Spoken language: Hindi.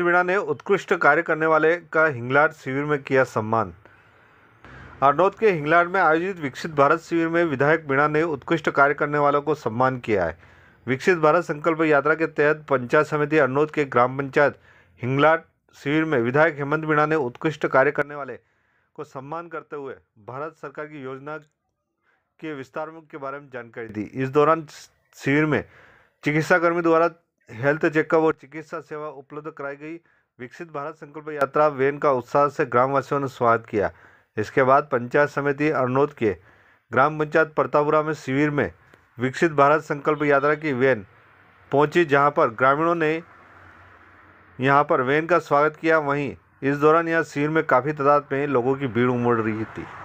मीणा ने उत्कृष्ट कार्य करने वाले का हिंगलाड शिविर में किया सम्मान हरनौत के हिंगलाड में आयोजित विकसित भारत शिविर में विधायक मीणा ने उत्कृष्ट कार्य करने वालों को सम्मान किया है विकसित भारत संकल्प यात्रा के तहत पंचायत समिति हरनौत के ग्राम पंचायत हिंगलाड शिविर में विधायक हेमंत मीणा ने उत्कृष्ट कार्य करने वाले को सम्मान करते हुए भारत सरकार की योजना के विस्तार के बारे में जानकारी दी इस दौरान शिविर में चिकित्साकर्मी द्वारा हेल्थ चेकअप और चिकित्सा सेवा उपलब्ध कराई गई विकसित भारत संकल्प यात्रा वैन का उत्साह से ग्रामवासियों ने स्वागत किया इसके बाद पंचायत समिति अरनोद के ग्राम पंचायत प्रतापुरा में शिविर में विकसित भारत संकल्प यात्रा की वैन पहुंची जहां पर ग्रामीणों ने यहां पर वैन का स्वागत किया वहीं इस दौरान यह शिविर में काफ़ी तादाद में लोगों की भीड़ उमड़ रही थी